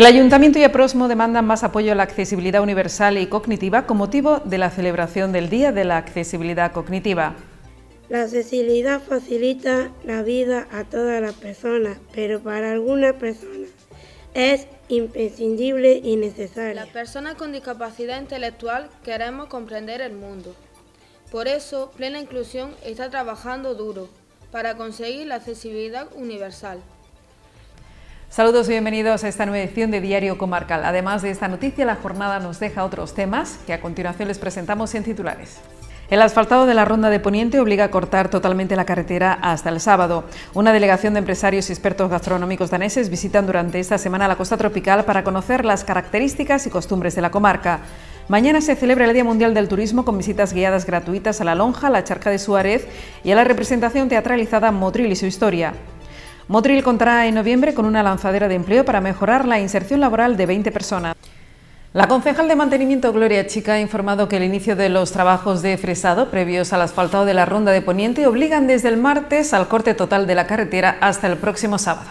El Ayuntamiento y APROSMO demandan más apoyo a la accesibilidad universal y cognitiva con motivo de la celebración del Día de la Accesibilidad Cognitiva. La accesibilidad facilita la vida a todas las personas, pero para algunas personas es imprescindible y necesaria. Las personas con discapacidad intelectual queremos comprender el mundo. Por eso, Plena Inclusión está trabajando duro para conseguir la accesibilidad universal. Saludos y bienvenidos a esta nueva edición de Diario Comarcal. Además de esta noticia, la jornada nos deja otros temas que a continuación les presentamos en titulares. El asfaltado de la Ronda de Poniente obliga a cortar totalmente la carretera hasta el sábado. Una delegación de empresarios y expertos gastronómicos daneses visitan durante esta semana la costa tropical para conocer las características y costumbres de la comarca. Mañana se celebra el Día Mundial del Turismo con visitas guiadas gratuitas a la Lonja, la Charca de Suárez y a la representación teatralizada Motril y su historia. Motril contará en noviembre con una lanzadera de empleo para mejorar la inserción laboral de 20 personas. La concejal de mantenimiento Gloria Chica ha informado que el inicio de los trabajos de fresado previos al asfaltado de la ronda de Poniente obligan desde el martes al corte total de la carretera hasta el próximo sábado.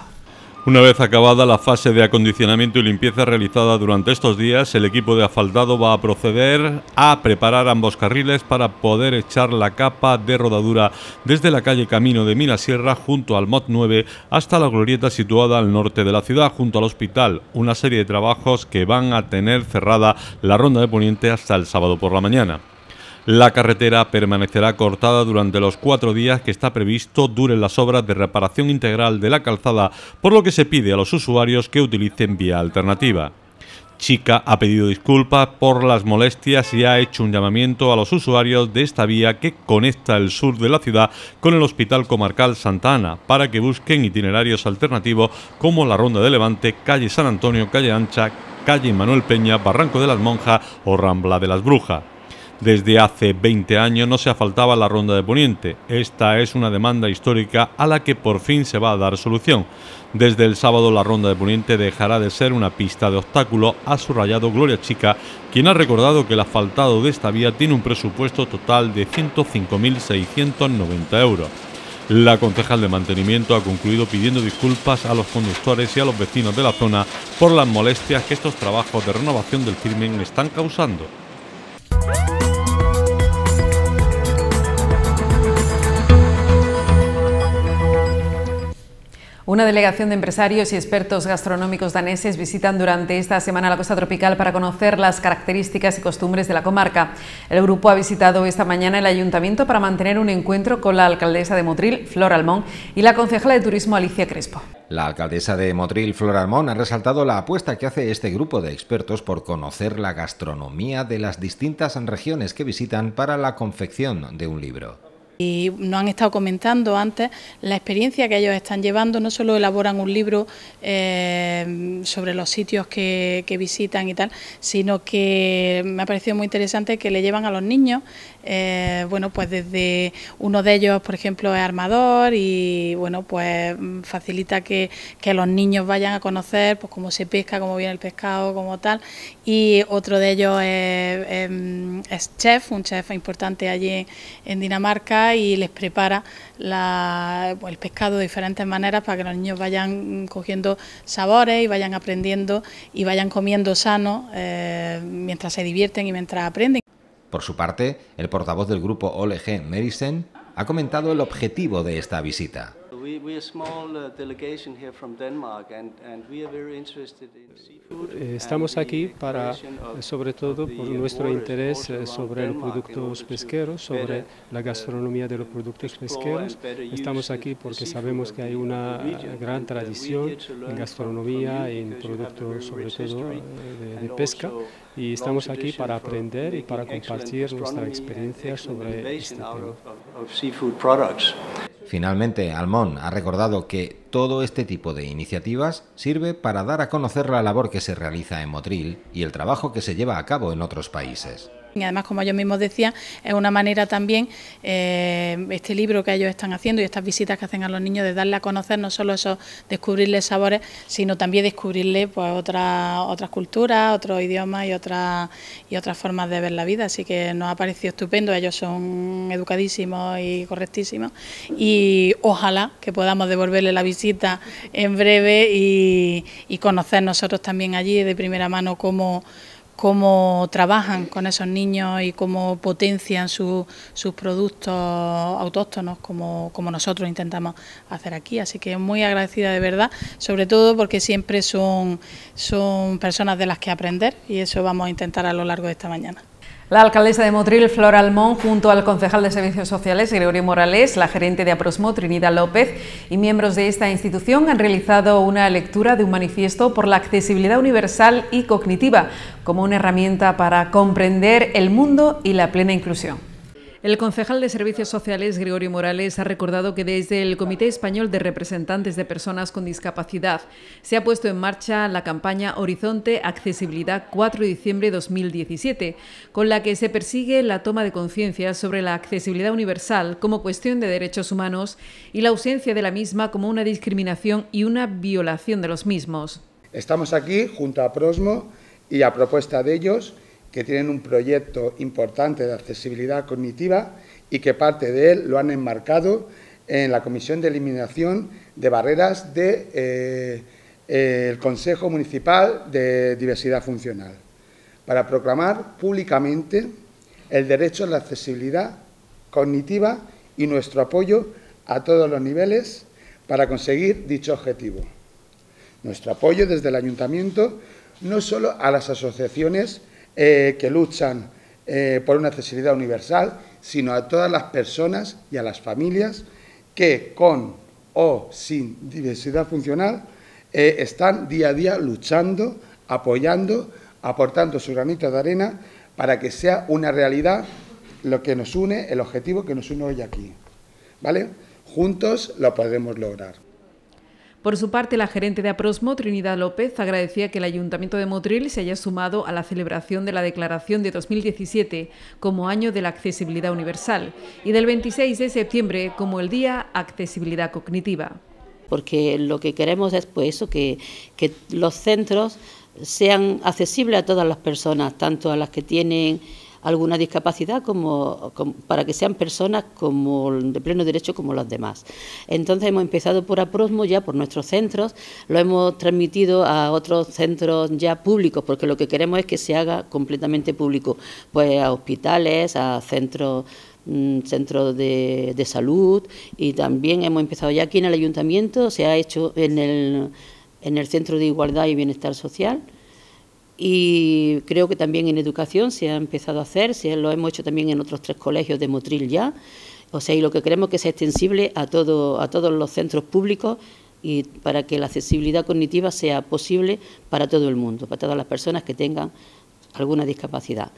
Una vez acabada la fase de acondicionamiento y limpieza realizada durante estos días, el equipo de asfaltado va a proceder a preparar ambos carriles para poder echar la capa de rodadura desde la calle Camino de Mirasierra junto al MOT 9 hasta la glorieta situada al norte de la ciudad junto al hospital, una serie de trabajos que van a tener cerrada la ronda de Poniente hasta el sábado por la mañana. La carretera permanecerá cortada durante los cuatro días que está previsto duren las obras de reparación integral de la calzada, por lo que se pide a los usuarios que utilicen vía alternativa. Chica ha pedido disculpas por las molestias y ha hecho un llamamiento a los usuarios de esta vía que conecta el sur de la ciudad con el Hospital Comarcal Santa Ana para que busquen itinerarios alternativos como la Ronda de Levante, calle San Antonio, calle Ancha, calle Manuel Peña, Barranco de las Monjas o Rambla de las Brujas. Desde hace 20 años no se asfaltaba la ronda de Poniente. Esta es una demanda histórica a la que por fin se va a dar solución. Desde el sábado la ronda de Poniente dejará de ser una pista de obstáculos, su subrayado Gloria Chica, quien ha recordado que el asfaltado de esta vía tiene un presupuesto total de 105.690 euros. La concejal de mantenimiento ha concluido pidiendo disculpas a los conductores y a los vecinos de la zona por las molestias que estos trabajos de renovación del firmen están causando. Una delegación de empresarios y expertos gastronómicos daneses visitan durante esta semana la costa tropical para conocer las características y costumbres de la comarca. El grupo ha visitado esta mañana el ayuntamiento para mantener un encuentro con la alcaldesa de Motril, Flor Almón, y la concejala de turismo, Alicia Crespo. La alcaldesa de Motril, Flor Almón, ha resaltado la apuesta que hace este grupo de expertos por conocer la gastronomía de las distintas regiones que visitan para la confección de un libro y nos han estado comentando antes la experiencia que ellos están llevando, no solo elaboran un libro eh, sobre los sitios que, visitan y tal, sino que me ha parecido muy interesante que le llevan a los niños, eh, bueno, pues desde uno de ellos, por ejemplo, es armador y, bueno, pues facilita que, los niños vayan a conocer pues cómo se pesca, cómo viene el pescado, como tal, y otro de ellos es chef, un chef importante allí en Dinamarca, y les prepara el pescado de diferentes maneras para que los niños vayan cogiendo sabores y vayan aprendiendo y vayan comiendo sano eh, mientras se divierten y mientras aprenden. Por su parte, el portavoz del grupo OLG Medicine ha comentado el objetivo de esta visita. Estamos aquí para, eh, sobre todo, por nuestro interés eh, sobre los productos pesqueros, sobre la uh, gastronomía de los productos pesqueros. Estamos aquí porque sabemos que hay una gran tradición en gastronomía y en productos, sobre todo, de, de pesca y estamos aquí para aprender y para compartir nuestra experiencia sobre este tema. Finalmente, Almón ha recordado que todo este tipo de iniciativas sirve para dar a conocer la labor que se realiza en Motril y el trabajo que se lleva a cabo en otros países. Y además, como yo mismo decía... es una manera también eh, este libro que ellos están haciendo y estas visitas que hacen a los niños de darle a conocer no solo esos descubrirles sabores, sino también descubrirles pues otras otras culturas, otros idiomas y otras y otras formas de ver la vida. Así que nos ha parecido estupendo. Ellos son educadísimos y correctísimos y ojalá que podamos devolverle la visita en breve y, y conocer nosotros también allí de primera mano cómo cómo trabajan con esos niños y cómo potencian sus productos autóctonos como, nosotros intentamos hacer aquí. Así que muy agradecida de verdad, sobre todo porque siempre son, son personas de las que aprender y eso vamos a intentar a lo largo de esta mañana. La alcaldesa de Motril, Flor Almón, junto al concejal de Servicios Sociales, Gregorio Morales, la gerente de Aprosmo, Trinidad López, y miembros de esta institución han realizado una lectura de un manifiesto por la accesibilidad universal y cognitiva como una herramienta para comprender el mundo y la plena inclusión. El concejal de Servicios Sociales, Gregorio Morales, ha recordado que desde el Comité Español de Representantes de Personas con Discapacidad se ha puesto en marcha la campaña Horizonte Accesibilidad 4 de diciembre de 2017, con la que se persigue la toma de conciencia sobre la accesibilidad universal como cuestión de derechos humanos y la ausencia de la misma como una discriminación y una violación de los mismos. Estamos aquí junto a Prosmo y a propuesta de ellos que tienen un proyecto importante de accesibilidad cognitiva y que parte de él lo han enmarcado en la Comisión de Eliminación de Barreras del eh, Consejo Municipal de Diversidad Funcional, para proclamar públicamente el derecho a la accesibilidad cognitiva y nuestro apoyo a todos los niveles para conseguir dicho objetivo. Nuestro apoyo desde el Ayuntamiento no solo a las asociaciones eh, que luchan eh, por una accesibilidad universal, sino a todas las personas y a las familias que con o sin diversidad funcional eh, están día a día luchando, apoyando, aportando su granito de arena para que sea una realidad lo que nos une, el objetivo que nos une hoy aquí. ¿Vale? Juntos lo podemos lograr. Por su parte, la gerente de Aprosmo, Trinidad López, agradecía que el Ayuntamiento de Motril se haya sumado a la celebración de la declaración de 2017 como Año de la Accesibilidad Universal y del 26 de septiembre como el Día Accesibilidad Cognitiva. Porque lo que queremos es pues, eso, que, que los centros sean accesibles a todas las personas, tanto a las que tienen alguna discapacidad como, para que sean personas como de pleno derecho como las demás. Entonces hemos empezado por Aprosmo ya por nuestros centros, lo hemos transmitido a otros centros ya públicos porque lo que queremos es que se haga completamente público, pues a hospitales, a centros mm, centros de, de salud y también hemos empezado ya aquí en el ayuntamiento, se ha hecho en el, en el Centro de Igualdad y Bienestar Social y creo que también en educación se ha empezado a hacer, lo hemos hecho también en otros tres colegios de Motril ya, o sea, y lo que queremos que sea extensible a, todo, a todos los centros públicos y para que la accesibilidad cognitiva sea posible para todo el mundo, para todas las personas que tengan alguna discapacidad.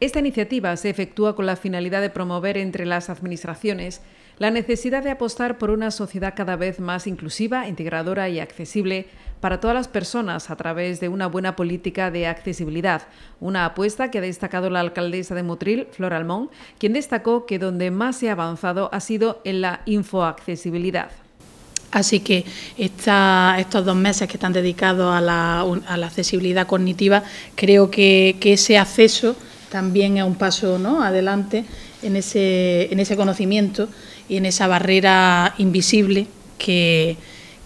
Esta iniciativa se efectúa con la finalidad de promover entre las administraciones la necesidad de apostar por una sociedad cada vez más inclusiva, integradora y accesible para todas las personas a través de una buena política de accesibilidad, una apuesta que ha destacado la alcaldesa de Motril, Flor Almón, quien destacó que donde más se ha avanzado ha sido en la infoaccesibilidad. Así que estos dos meses que están dedicados a la, accesibilidad cognitiva, creo que, ese acceso también es un paso ¿no? adelante en ese, en ese conocimiento y en esa barrera invisible que,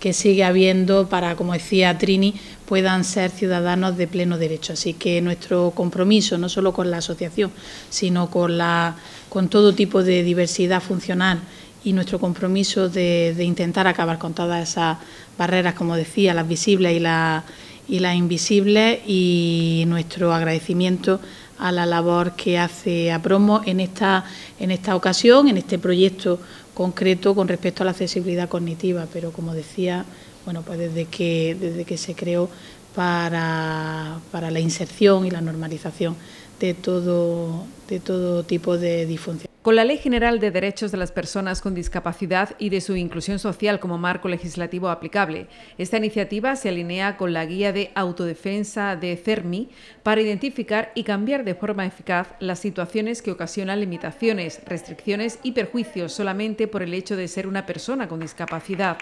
que sigue habiendo para, como decía Trini, puedan ser ciudadanos de pleno derecho. Así que nuestro compromiso, no solo con la asociación, sino con, la, con todo tipo de diversidad funcional y nuestro compromiso de, intentar acabar con todas esas barreras, como decía, las visibles y, la, las invisibles, y nuestro agradecimiento a la labor que hace APROMO en esta, en esta ocasión, en este proyecto concreto con respecto a la accesibilidad cognitiva, pero como decía, bueno, pues desde que, se creó para la inserción y la normalización de todo, de todo tipo de disfunción. Con la Ley General de Derechos de las Personas con Discapacidad y de su inclusión social como marco legislativo aplicable, esta iniciativa se alinea con la Guía de Autodefensa de CERMI para identificar y cambiar de forma eficaz las situaciones que ocasionan limitaciones, restricciones y perjuicios solamente por el hecho de ser una persona con discapacidad.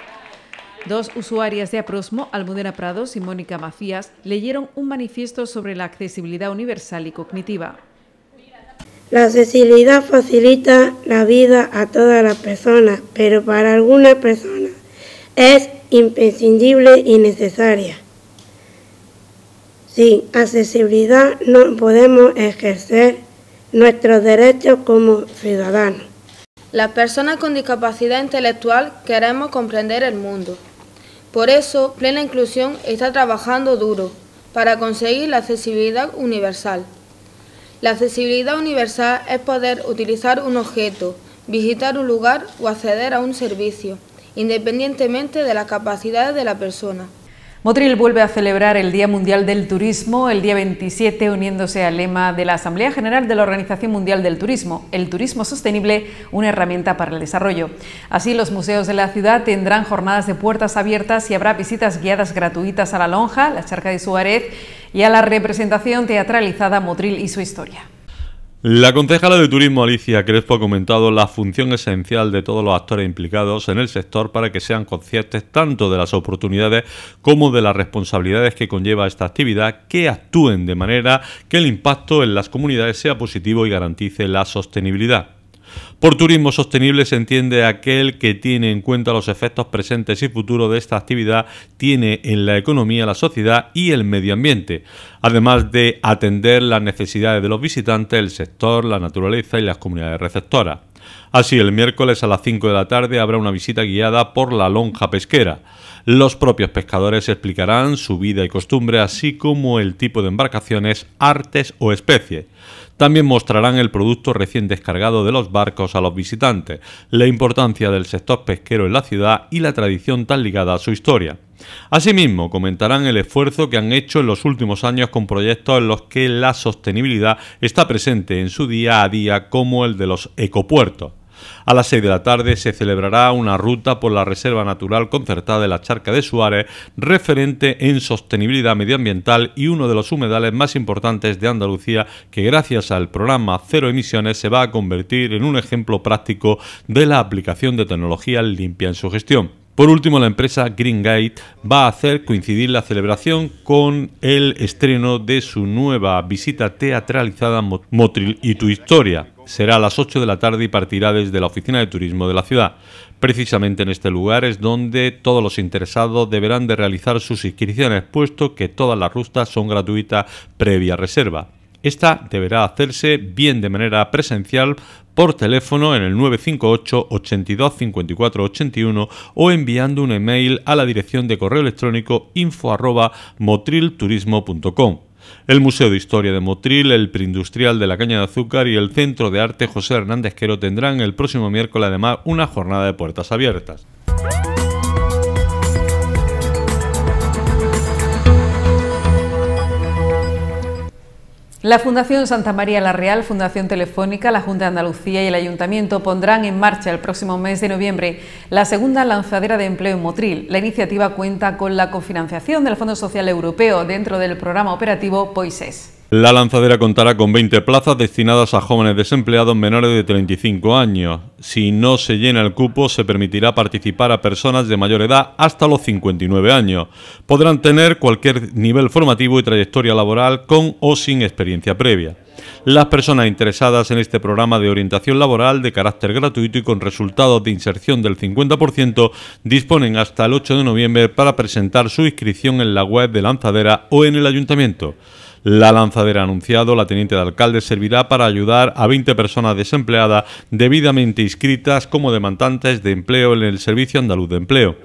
Dos usuarias de Aprosmo, Almudena Prados y Mónica Macías, leyeron un manifiesto sobre la accesibilidad universal y cognitiva. La accesibilidad facilita la vida a todas las personas, pero para algunas personas es imprescindible y necesaria. Sin accesibilidad no podemos ejercer nuestros derechos como ciudadanos. Las personas con discapacidad intelectual queremos comprender el mundo. Por eso, Plena Inclusión está trabajando duro para conseguir la accesibilidad universal. La accesibilidad universal es poder utilizar un objeto, visitar un lugar o acceder a un servicio, independientemente de las capacidades de la persona. Motril vuelve a celebrar el Día Mundial del Turismo el día 27 uniéndose al lema de la Asamblea General de la Organización Mundial del Turismo, el turismo sostenible, una herramienta para el desarrollo. Así los museos de la ciudad tendrán jornadas de puertas abiertas y habrá visitas guiadas gratuitas a la lonja, la charca de Suárez y a la representación teatralizada Motril y su historia. La concejala de Turismo Alicia Crespo ha comentado la función esencial de todos los actores implicados en el sector para que sean conscientes tanto de las oportunidades como de las responsabilidades que conlleva esta actividad, que actúen de manera que el impacto en las comunidades sea positivo y garantice la sostenibilidad. Por turismo sostenible se entiende aquel que tiene en cuenta los efectos presentes y futuros de esta actividad, tiene en la economía, la sociedad y el medio ambiente, además de atender las necesidades de los visitantes, el sector, la naturaleza y las comunidades receptoras. Así, el miércoles a las 5 de la tarde habrá una visita guiada por la lonja pesquera. Los propios pescadores explicarán su vida y costumbre, así como el tipo de embarcaciones, artes o especies. También mostrarán el producto recién descargado de los barcos a los visitantes, la importancia del sector pesquero en la ciudad y la tradición tan ligada a su historia. Asimismo, comentarán el esfuerzo que han hecho en los últimos años con proyectos en los que la sostenibilidad está presente en su día a día como el de los ecopuertos. A las 6 de la tarde se celebrará una ruta por la Reserva Natural Concertada de la Charca de Suárez, referente en sostenibilidad medioambiental y uno de los humedales más importantes de Andalucía, que gracias al programa Cero Emisiones se va a convertir en un ejemplo práctico de la aplicación de tecnología limpia en su gestión. Por último, la empresa Green Greengate va a hacer coincidir la celebración con el estreno de su nueva visita teatralizada Motril y tu historia. Será a las 8 de la tarde y partirá desde la oficina de turismo de la ciudad. Precisamente en este lugar es donde todos los interesados deberán de realizar sus inscripciones, puesto que todas las rutas son gratuitas previa reserva. Esta deberá hacerse bien de manera presencial por teléfono en el 958 82 54 81 o enviando un email a la dirección de correo electrónico info motrilturismo.com. El Museo de Historia de Motril, el Preindustrial de la Caña de Azúcar y el Centro de Arte José Hernández Quero tendrán el próximo miércoles además una jornada de puertas abiertas. La Fundación Santa María La Real, Fundación Telefónica, la Junta de Andalucía y el Ayuntamiento pondrán en marcha el próximo mes de noviembre la segunda lanzadera de empleo en Motril. La iniciativa cuenta con la cofinanciación del Fondo Social Europeo dentro del programa operativo POISES. La lanzadera contará con 20 plazas destinadas a jóvenes desempleados menores de 35 años. Si no se llena el cupo, se permitirá participar a personas de mayor edad hasta los 59 años. Podrán tener cualquier nivel formativo y trayectoria laboral con o sin experiencia previa. Las personas interesadas en este programa de orientación laboral de carácter gratuito y con resultados de inserción del 50% disponen hasta el 8 de noviembre para presentar su inscripción en la web de Lanzadera o en el ayuntamiento. La lanzadera anunciado la teniente de alcalde servirá para ayudar a 20 personas desempleadas debidamente inscritas como demandantes de empleo en el Servicio Andaluz de Empleo.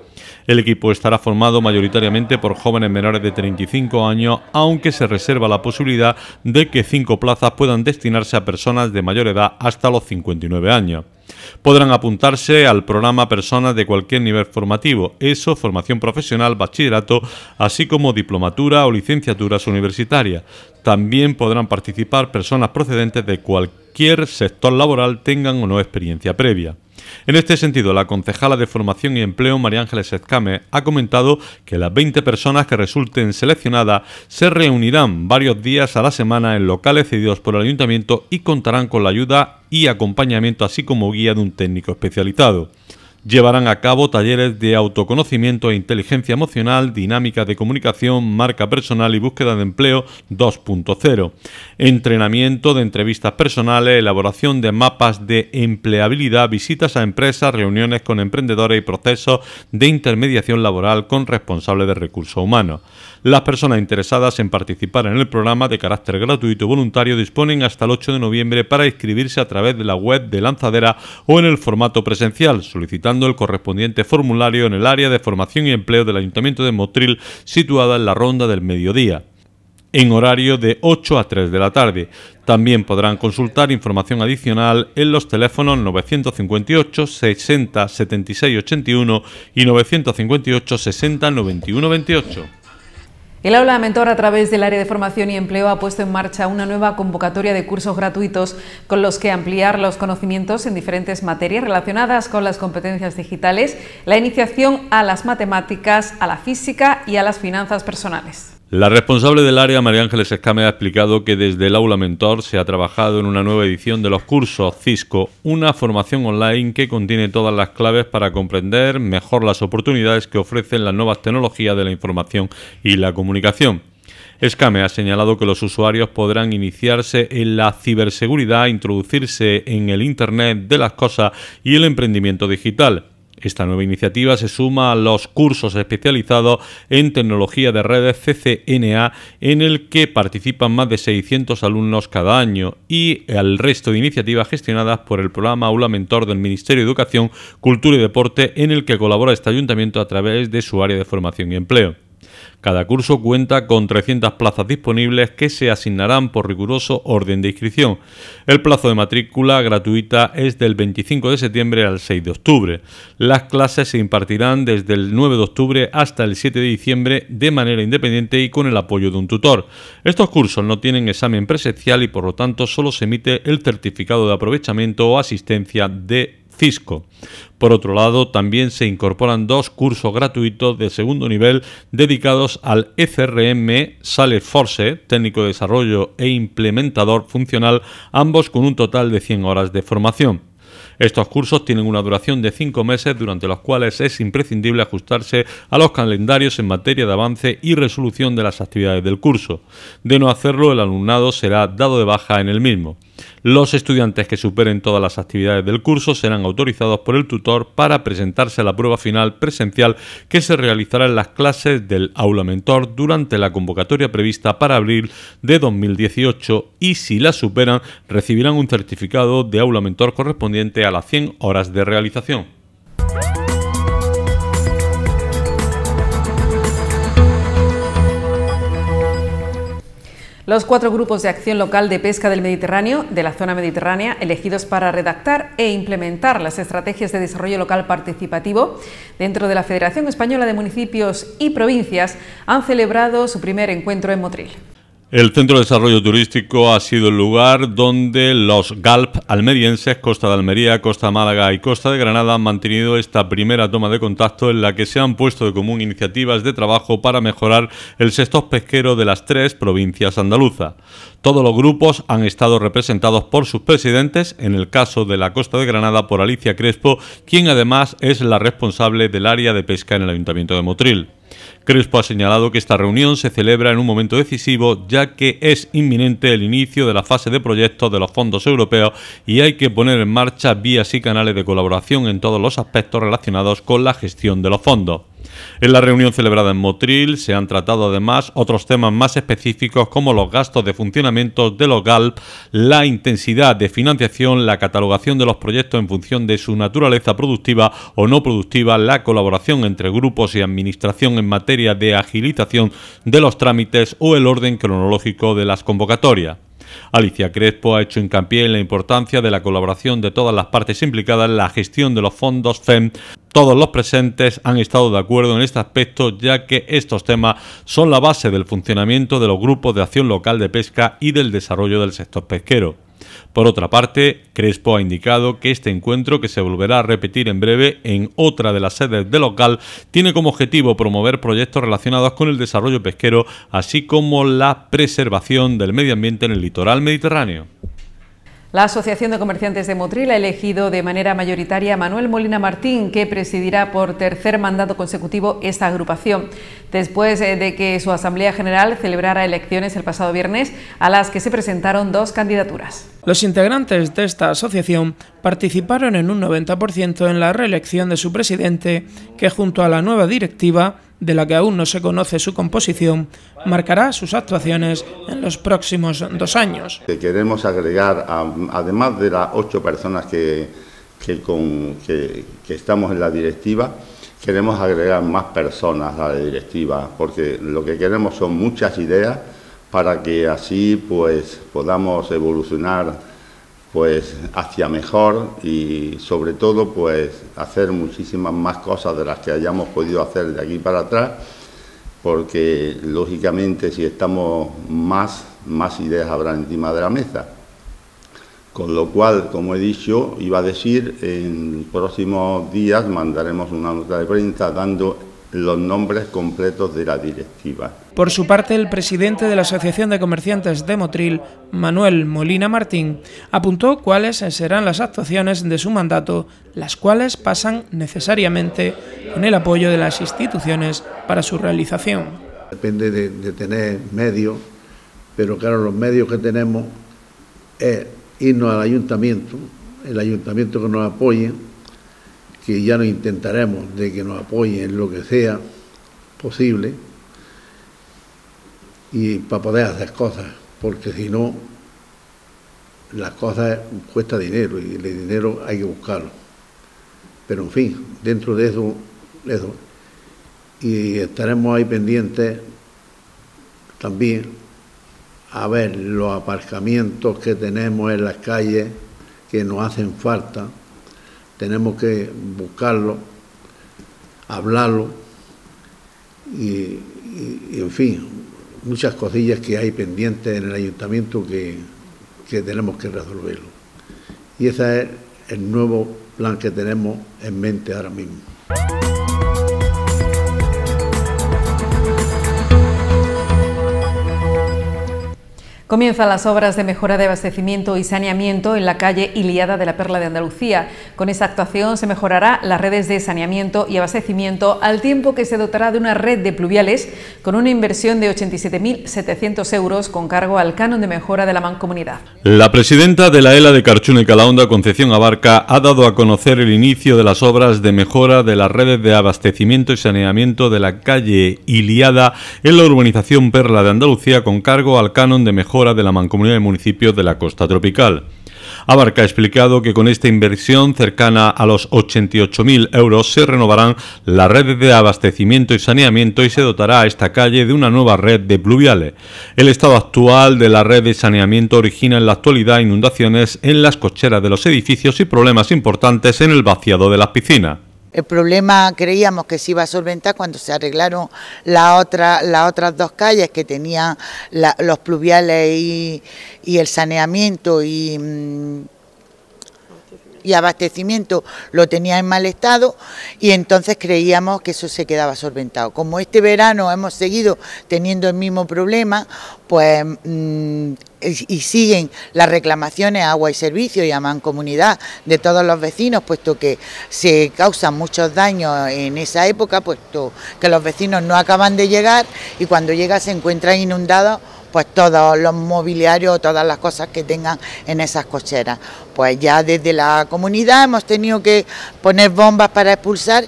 El equipo estará formado mayoritariamente por jóvenes menores de 35 años, aunque se reserva la posibilidad de que cinco plazas puedan destinarse a personas de mayor edad hasta los 59 años. Podrán apuntarse al programa personas de cualquier nivel formativo, ESO, formación profesional, bachillerato, así como diplomatura o licenciaturas universitarias. También podrán participar personas procedentes de cualquier sector laboral tengan o no experiencia previa. En este sentido, la concejala de Formación y Empleo, María Ángeles Escame, ha comentado que las 20 personas que resulten seleccionadas se reunirán varios días a la semana en locales cedidos por el ayuntamiento y contarán con la ayuda y acompañamiento, así como guía de un técnico especializado. Llevarán a cabo talleres de autoconocimiento e inteligencia emocional, dinámicas de comunicación, marca personal y búsqueda de empleo 2.0, entrenamiento de entrevistas personales, elaboración de mapas de empleabilidad, visitas a empresas, reuniones con emprendedores y procesos de intermediación laboral con responsables de recursos humanos. Las personas interesadas en participar en el programa de carácter gratuito y voluntario disponen hasta el 8 de noviembre para inscribirse a través de la web de Lanzadera o en el formato presencial, solicitando el correspondiente formulario en el área de formación y empleo del Ayuntamiento de Motril, situada en la ronda del mediodía en horario de 8 a 3 de la tarde. También podrán consultar información adicional en los teléfonos 958 60 76 81 y 958 60 91 28. El aula mentor a través del área de formación y empleo ha puesto en marcha una nueva convocatoria de cursos gratuitos con los que ampliar los conocimientos en diferentes materias relacionadas con las competencias digitales, la iniciación a las matemáticas, a la física y a las finanzas personales. La responsable del área, María Ángeles Escame, ha explicado que desde el Aula Mentor se ha trabajado en una nueva edición de los cursos Cisco, una formación online que contiene todas las claves para comprender mejor las oportunidades que ofrecen las nuevas tecnologías de la información y la comunicación. Escame ha señalado que los usuarios podrán iniciarse en la ciberseguridad, introducirse en el Internet de las cosas y el emprendimiento digital. Esta nueva iniciativa se suma a los cursos especializados en tecnología de redes CCNA en el que participan más de 600 alumnos cada año y al resto de iniciativas gestionadas por el programa Aula Mentor del Ministerio de Educación, Cultura y Deporte en el que colabora este ayuntamiento a través de su área de formación y empleo. Cada curso cuenta con 300 plazas disponibles que se asignarán por riguroso orden de inscripción. El plazo de matrícula gratuita es del 25 de septiembre al 6 de octubre. Las clases se impartirán desde el 9 de octubre hasta el 7 de diciembre de manera independiente y con el apoyo de un tutor. Estos cursos no tienen examen presencial y por lo tanto solo se emite el certificado de aprovechamiento o asistencia de CISCO. Por otro lado, también se incorporan dos cursos gratuitos de segundo nivel dedicados al FRM Force, técnico de desarrollo e implementador funcional, ambos con un total de 100 horas de formación. Estos cursos tienen una duración de 5 meses durante los cuales es imprescindible ajustarse a los calendarios en materia de avance y resolución de las actividades del curso. De no hacerlo, el alumnado será dado de baja en el mismo. Los estudiantes que superen todas las actividades del curso serán autorizados por el tutor para presentarse a la prueba final presencial que se realizará en las clases del aula mentor durante la convocatoria prevista para abril de 2018 y si la superan recibirán un certificado de aula mentor correspondiente a las 100 horas de realización. Los cuatro grupos de acción local de pesca del Mediterráneo, de la zona mediterránea, elegidos para redactar e implementar las estrategias de desarrollo local participativo dentro de la Federación Española de Municipios y Provincias, han celebrado su primer encuentro en Motril. El Centro de Desarrollo Turístico ha sido el lugar donde los GALP almerienses, Costa de Almería, Costa Málaga y Costa de Granada han mantenido esta primera toma de contacto en la que se han puesto de común iniciativas de trabajo para mejorar el sector pesquero de las tres provincias andaluza. Todos los grupos han estado representados por sus presidentes, en el caso de la Costa de Granada por Alicia Crespo, quien además es la responsable del área de pesca en el Ayuntamiento de Motril. Crespo ha señalado que esta reunión se celebra en un momento decisivo ya que es inminente el inicio de la fase de proyectos de los fondos europeos y hay que poner en marcha vías y canales de colaboración en todos los aspectos relacionados con la gestión de los fondos. En la reunión celebrada en Motril se han tratado además otros temas más específicos como los gastos de funcionamiento de los GALP, la intensidad de financiación, la catalogación de los proyectos en función de su naturaleza productiva o no productiva, la colaboración entre grupos y administración en materia de agilización de los trámites o el orden cronológico de las convocatorias. Alicia Crespo ha hecho hincapié en la importancia de la colaboración de todas las partes implicadas en la gestión de los fondos FEM todos los presentes han estado de acuerdo en este aspecto, ya que estos temas son la base del funcionamiento de los grupos de acción local de pesca y del desarrollo del sector pesquero. Por otra parte, Crespo ha indicado que este encuentro, que se volverá a repetir en breve en otra de las sedes de local, tiene como objetivo promover proyectos relacionados con el desarrollo pesquero, así como la preservación del medio ambiente en el litoral mediterráneo. La Asociación de Comerciantes de Motril ha elegido de manera mayoritaria a Manuel Molina Martín, que presidirá por tercer mandato consecutivo esta agrupación. Después eh, de que su Asamblea General celebrara elecciones el pasado viernes, a las que se presentaron dos candidaturas. Los integrantes de esta asociación participaron en un 90% en la reelección de su presidente, que junto a la nueva directiva, de la que aún no se conoce su composición, marcará sus actuaciones en los próximos dos años. queremos agregar, además de las ocho personas que, que estamos en la directiva, queremos agregar más personas a la directiva, porque lo que queremos son muchas ideas para que así pues podamos evolucionar pues hacia mejor y sobre todo pues hacer muchísimas más cosas de las que hayamos podido hacer de aquí para atrás porque lógicamente si estamos más más ideas habrán encima de la mesa con lo cual como he dicho iba a decir en próximos días mandaremos una nota de prensa dando los nombres completos de la directiva. Por su parte, el presidente de la Asociación de Comerciantes de Motril, Manuel Molina Martín, apuntó cuáles serán las actuaciones de su mandato, las cuales pasan necesariamente ...con el apoyo de las instituciones para su realización. Depende de, de tener medios, pero claro, los medios que tenemos es irnos al ayuntamiento, el ayuntamiento que nos apoye, que ya lo intentaremos, de que nos apoyen en lo que sea posible y para poder hacer cosas, porque si no, las cosas cuesta dinero y el dinero hay que buscarlo. Pero en fin, dentro de eso, eso y estaremos ahí pendientes también a ver los aparcamientos que tenemos en las calles que nos hacen falta tenemos que buscarlo, hablarlo y, en fin, muchas cosillas que hay pendientes en el ayuntamiento que, que tenemos que resolverlo. Y ese es el nuevo plan que tenemos en mente ahora mismo. Comienzan las obras de mejora de abastecimiento y saneamiento en la calle Iliada de la Perla de Andalucía. Con esta actuación se mejorará las redes de saneamiento y abastecimiento al tiempo que se dotará de una red de pluviales con una inversión de 87.700 euros con cargo al canon de mejora de la mancomunidad. La presidenta de la ELA de y Calahonda, Concepción Abarca, ha dado a conocer el inicio de las obras de mejora de las redes de abastecimiento y saneamiento de la calle Iliada en la urbanización Perla de Andalucía con cargo al canon de mejora de la Mancomunidad de Municipios de la Costa Tropical. Abarca ha explicado que con esta inversión cercana a los 88.000 euros se renovarán las redes de abastecimiento y saneamiento y se dotará a esta calle de una nueva red de pluviales. El estado actual de la red de saneamiento origina en la actualidad inundaciones en las cocheras de los edificios y problemas importantes en el vaciado de las piscinas. El problema creíamos que se iba a solventar cuando se arreglaron la otra, las otras dos calles que tenían los pluviales y, y el saneamiento y mm, y abastecimiento lo tenía en mal estado y entonces creíamos que eso se quedaba solventado. Como este verano hemos seguido teniendo el mismo problema, pues mm, y siguen las reclamaciones a agua y servicio y a mancomunidad de todos los vecinos, puesto que se causan muchos daños en esa época, puesto que los vecinos no acaban de llegar y cuando llega se encuentran inundados pues todos los mobiliarios, todas las cosas que tengan en esas cocheras. Pues ya desde la comunidad hemos tenido que poner bombas para expulsar.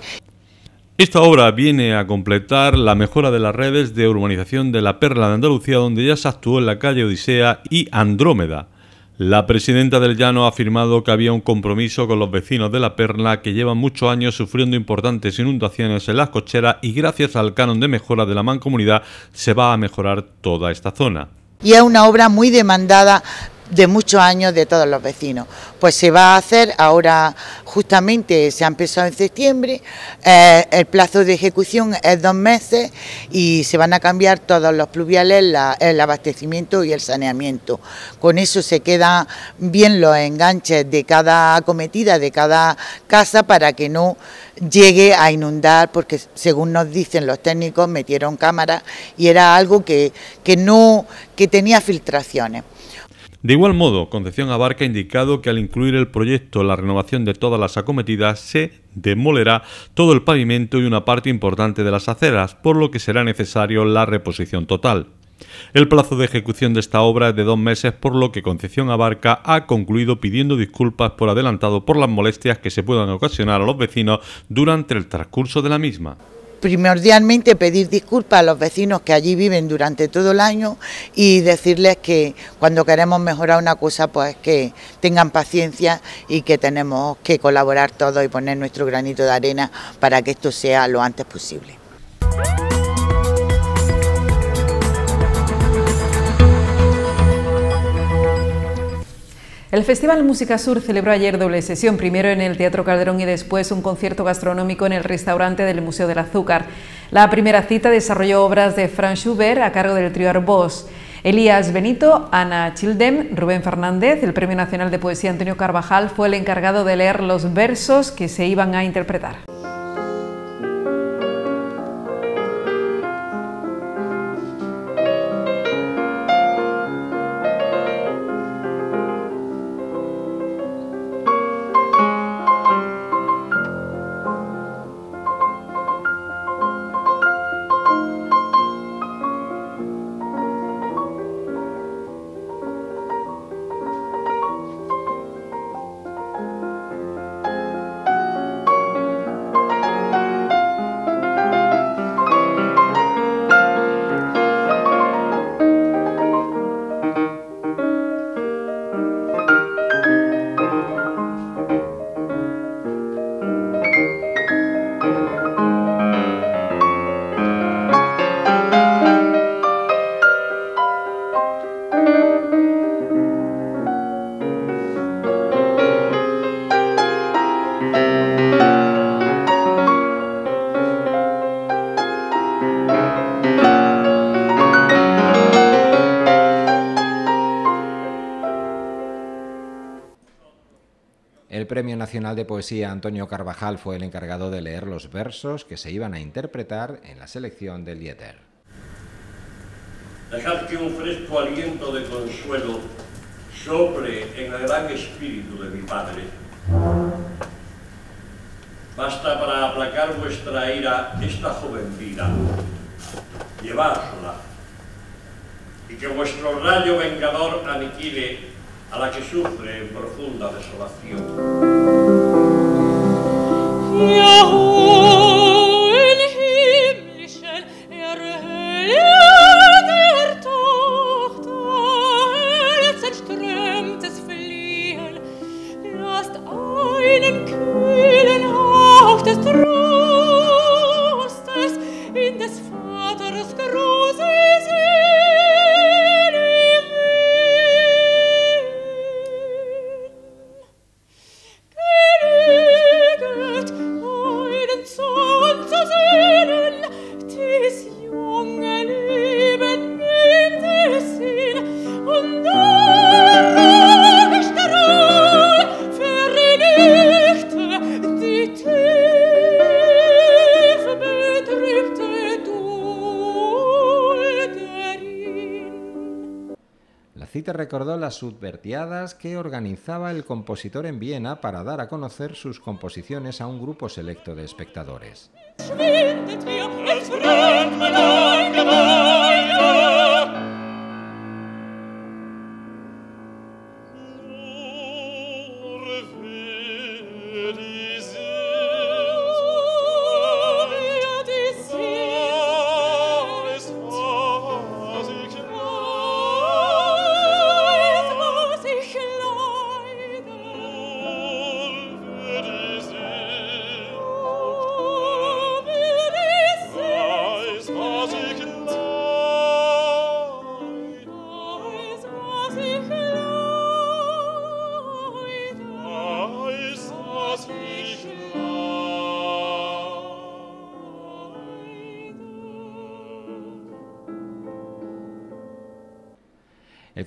Esta obra viene a completar la mejora de las redes de urbanización de la Perla de Andalucía, donde ya se actuó en la calle Odisea y Andrómeda. La presidenta del Llano ha afirmado que había un compromiso con los vecinos de La Perla que llevan muchos años sufriendo importantes inundaciones en las cocheras y gracias al canon de mejora de la mancomunidad se va a mejorar toda esta zona y es una obra muy demandada de muchos años de todos los vecinos. Pues se va a hacer ahora, justamente se ha empezado en septiembre, eh, el plazo de ejecución es dos meses y se van a cambiar todos los pluviales, el abastecimiento y el saneamiento. Con eso se quedan bien los enganches de cada acometida, de cada casa, para que no llegue a inundar, porque según nos dicen los técnicos, metieron cámaras y era algo que, que, no, que tenía filtraciones. De igual modo, Concepción Abarca ha indicado que al incluir el proyecto en la renovación de todas las acometidas se demolerá todo el pavimento y una parte importante de las aceras, por lo que será necesario la reposición total. El plazo de ejecución de esta obra es de dos meses, por lo que Concepción Abarca ha concluido pidiendo disculpas por adelantado por las molestias que se puedan ocasionar a los vecinos durante el transcurso de la misma primordialmente pedir disculpas a los vecinos que allí viven durante todo el año y decirles que cuando queremos mejorar una cosa, pues que tengan paciencia y que tenemos que colaborar todos y poner nuestro granito de arena para que esto sea lo antes posible. El Festival Música Sur celebró ayer doble sesión, primero en el Teatro Calderón y después un concierto gastronómico en el restaurante del Museo del Azúcar. La primera cita desarrolló obras de Franz Schubert a cargo del Trio Arbós. Elías Benito, Ana Childem, Rubén Fernández, el Premio Nacional de Poesía Antonio Carvajal fue el encargado de leer los versos que se iban a interpretar. Premio Nacional de Poesía Antonio Carvajal fue el encargado de leer los versos que se iban a interpretar en la selección del lieder Dejad que un fresco aliento de consuelo sobre en el gran espíritu de mi Padre. Basta para aplacar vuestra ira esta joven vida. llevársela Y que vuestro rayo vengador aniquile alla che soffre in profonda desolazione. Yahoo! subvertiadas que organizaba el compositor en Viena para dar a conocer sus composiciones a un grupo selecto de espectadores.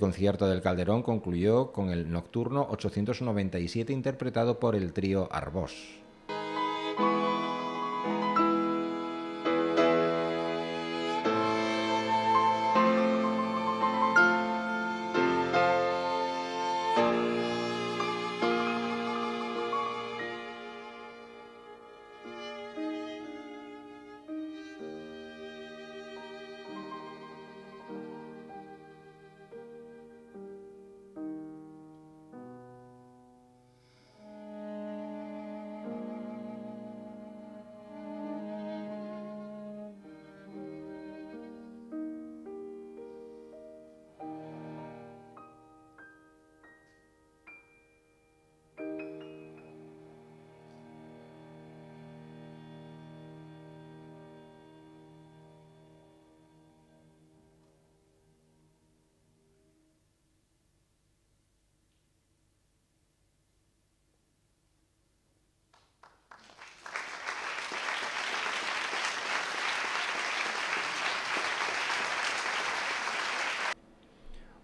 concierto del Calderón concluyó con el nocturno 897 interpretado por el trío Arbós.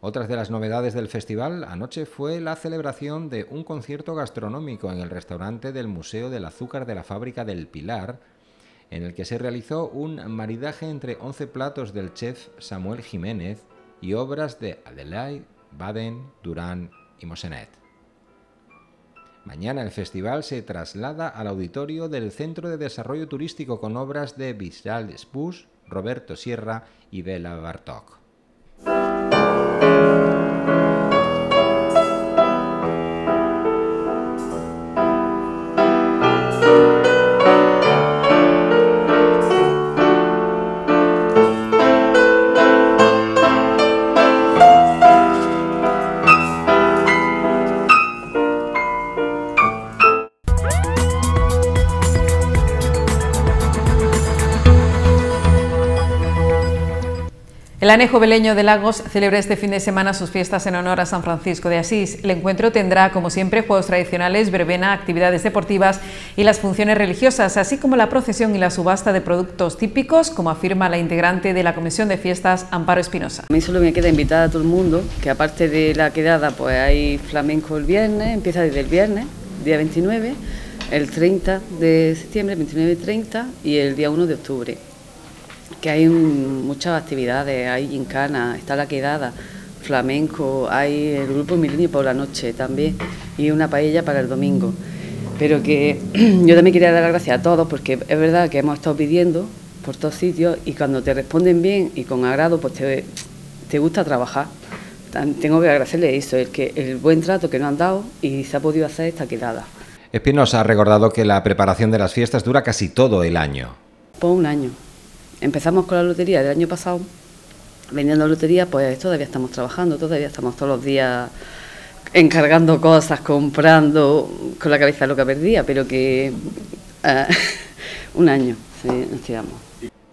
Otras de las novedades del festival anoche fue la celebración de un concierto gastronómico en el restaurante del Museo del Azúcar de la Fábrica del Pilar, en el que se realizó un maridaje entre 11 platos del chef Samuel Jiménez y obras de Adelaide, Baden, Durán y Mosenet. Mañana el festival se traslada al auditorio del Centro de Desarrollo Turístico con obras de Vizal Spus, Roberto Sierra y Bela Bartok. El Anejo Beleño de Lagos celebra este fin de semana sus fiestas en honor a San Francisco de Asís. El encuentro tendrá, como siempre, juegos tradicionales, verbena, actividades deportivas y las funciones religiosas, así como la procesión y la subasta de productos típicos, como afirma la integrante de la Comisión de Fiestas, Amparo Espinosa. A mí solo me queda invitada a todo el mundo, que aparte de la quedada, pues hay flamenco el viernes, empieza desde el viernes, día 29, el 30 de septiembre, 29 y 30, y el día 1 de octubre que hay muchas actividades, hay gincana, está la quedada, flamenco, hay el grupo Milenio por la noche también y una paella para el domingo. Pero que yo también quería dar las gracias a todos porque es verdad que hemos estado pidiendo por todos sitios y cuando te responden bien y con agrado, pues te, gusta trabajar. Tengo que agradecerle eso, el, que, el buen trato que nos han dado y se ha podido hacer esta quedada. Espinosa ha recordado que la preparación de las fiestas dura casi todo el año. Por un año empezamos con la lotería del año pasado, vendiendo lotería, pues todavía estamos trabajando, todavía estamos todos los días encargando cosas, comprando, con la cabeza loca perdida, pero que ah, un año nos tiramos.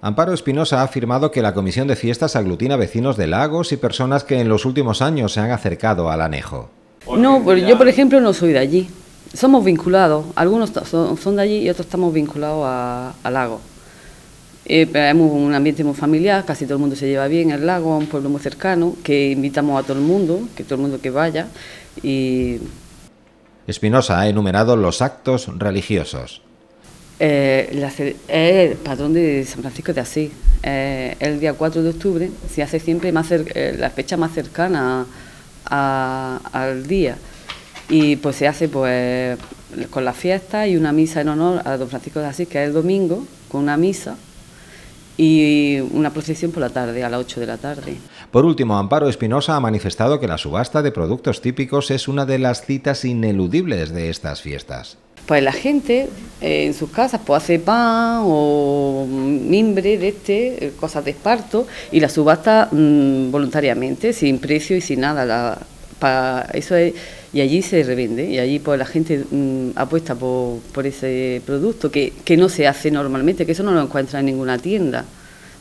Amparo Espinosa ha afirmado que la comisión de fiestas aglutina vecinos de lagos y personas que en los últimos años se han acercado al anejo. No, pues yo por ejemplo no soy de allí. Somos vinculados, algunos son de allí y otros estamos vinculados a Lagos. Eh, es un ambiente muy familiar, casi todo el mundo se lleva bien, el lago es un pueblo muy cercano, que invitamos a todo el mundo, que todo el mundo que vaya. Y... Espinosa ha enumerado los actos religiosos. Eh, eh, el patrón de San Francisco de Asís. Eh, el día 4 de octubre se hace siempre más la fecha más cercana al día y pues se hace pues con la fiesta y una misa en honor a don Francisco de Asís, que es el domingo, con una misa y una procesión por la tarde, a las 8 de la tarde. Por último, Amparo Espinosa ha manifestado que la subasta de productos típicos es una de las citas ineludibles de estas fiestas. Pues la gente eh, en sus casas pues hace pan o mimbre de este, eh, cosas de esparto, y la subasta mm, voluntariamente, sin precio y sin nada. para, eso es y allí se revende y allí pues la gente mm, apuesta por, ese producto que, que, no se hace normalmente, que eso no lo encuentra en ninguna tienda.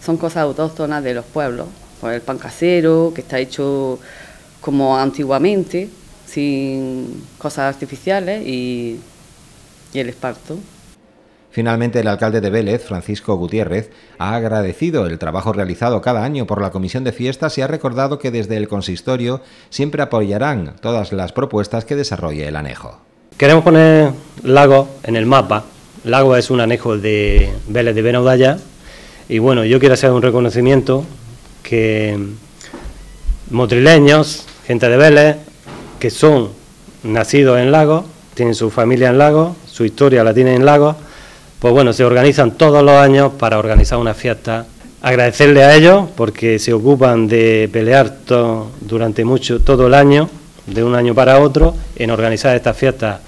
Son cosas autóctonas de los pueblos, pues, el pan casero que está hecho como antiguamente, sin cosas artificiales y el esparto. Finalmente, el alcalde de Vélez, Francisco Gutiérrez, ha agradecido el trabajo realizado cada año por la Comisión de Fiestas y ha recordado que desde el consistorio siempre apoyarán todas las propuestas que desarrolle el anejo. Queremos poner Lago en el mapa. Lago es un anejo de Vélez de Benaudalla y bueno, yo quiero hacer un reconocimiento que motrileños, gente de Vélez, que son nacidos en Lago, tienen su familia en Lago, su historia la tienen en Lago pues bueno, se organizan todos los años para organizar una fiesta. Agradecerle a ellos porque se ocupan de pelear todo durante mucho, todo el año, de un año para otro, en organizar estas fiestas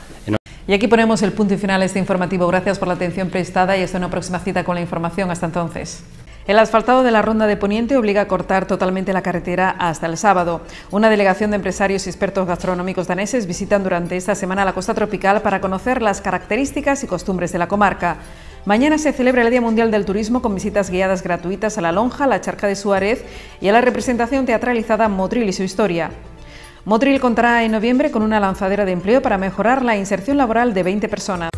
y aquí ponemos el punto y final de este informativo. Gracias por la atención prestada y hasta una próxima cita con la información. Hasta entonces. El asfaltado de la Ronda de Poniente obliga a cortar totalmente la carretera hasta el sábado. Una delegación de empresarios y expertos gastronómicos daneses visitan durante esta semana la costa tropical para conocer las características y costumbres de la comarca. Mañana se celebra el Día Mundial del Turismo con visitas guiadas gratuitas a la Lonja, la Charca de Suárez y a la representación teatralizada Motril y su historia. Motril contará en noviembre con una lanzadera de empleo para mejorar la inserción laboral de 20 personas.